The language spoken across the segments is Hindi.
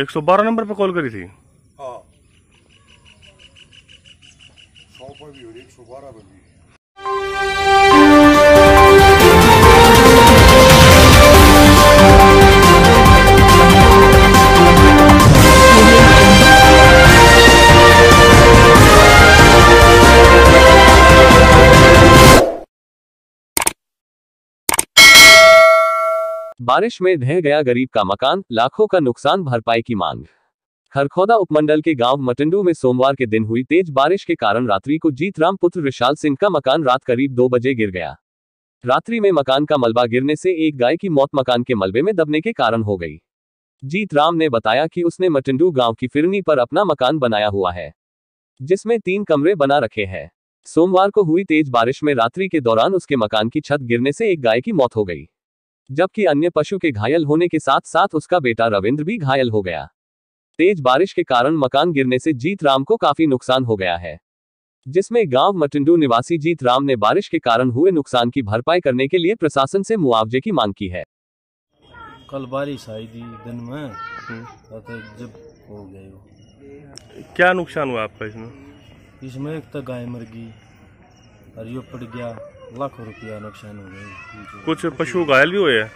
एक सौ बारह नंबर पे कॉल करी थी हाँ सौ पर भी हो रही एक सौ बारह पर भी बारिश में ढह गया गरीब का मकान लाखों का नुकसान भरपाई की मांग खरखौदा उपमंडल के गांव मटंडू में सोमवार के दिन हुई तेज बारिश के कारण रात्रि को जीत राम पुत्र विशाल सिंह का मकान रात करीब दो बजे गिर गया रात्रि में मकान का मलबा गिरने से एक गाय की मौत मकान के मलबे में दबने के कारण हो गई जीत राम ने बताया कि उसने मटंडू गांव की फिरनी पर अपना मकान बनाया हुआ है जिसमें तीन कमरे बना रखे हैं सोमवार को हुई तेज बारिश में रात्रि के दौरान उसके मकान की छत गिरने से एक गाय की मौत हो गई जबकि अन्य पशु के घायल होने के साथ साथ उसका बेटा रविंद्र भी घायल हो गया तेज बारिश के कारण मकान गिरने से जीत राम को काफी नुकसान हो गया है जिसमें गांव मटिंडू निवासी जीत राम ने बारिश के कारण हुए नुकसान की भरपाई करने के लिए प्रशासन से मुआवजे की मांग की है कल बारिश आई थी दिन में हम्म। तो जब हो गए क्या नुकसान हुआ आपका इसमें इसमें एक तो गाय मर गई और यो पड़ गया लाखों रुपया नुकसान हो गया कुछ पशु घायल भी हुए हैं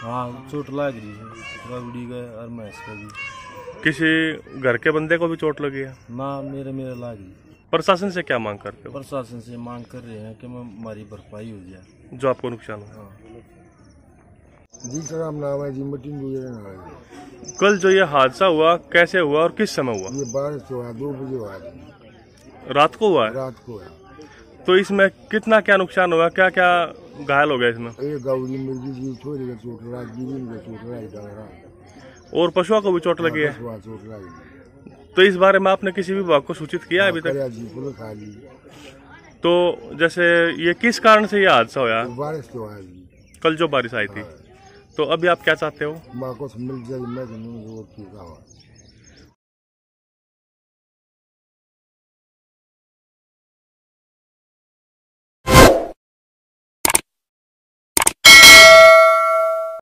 हाँ चोट लग रही है उड़ी गए और भैंस का भी किसी घर के बंदे को भी चोट लगी है ना मेरे मेरे ला गई प्रशासन से क्या मांग करते हो प्रशासन से मांग कर रहे हैं कि हमारी भरपाई हो जाए जो आपको नुकसान हुआ हाँ। जी सर हम नाम है जी कल जो ये हादसा हुआ कैसे हुआ और किस समय हुआ ये बारह दो बजे हुआ रात को हुआ है रात को हुआ तो इसमें कितना क्या नुकसान होगा क्या क्या घायल हो गया इसमें एक मुर्गी की का चोट चोट और पशुओं को भी चोट हाँ, लगी है चोट तो इस बारे में आपने किसी भी विभाग को सूचित किया अभी तक हाँ, हाँ तो जैसे ये किस कारण से ये हादसा होया बारिश तो कल जो बारिश आई थी तो अभी आप क्या चाहते हो माँ को मिल जाए मैं तो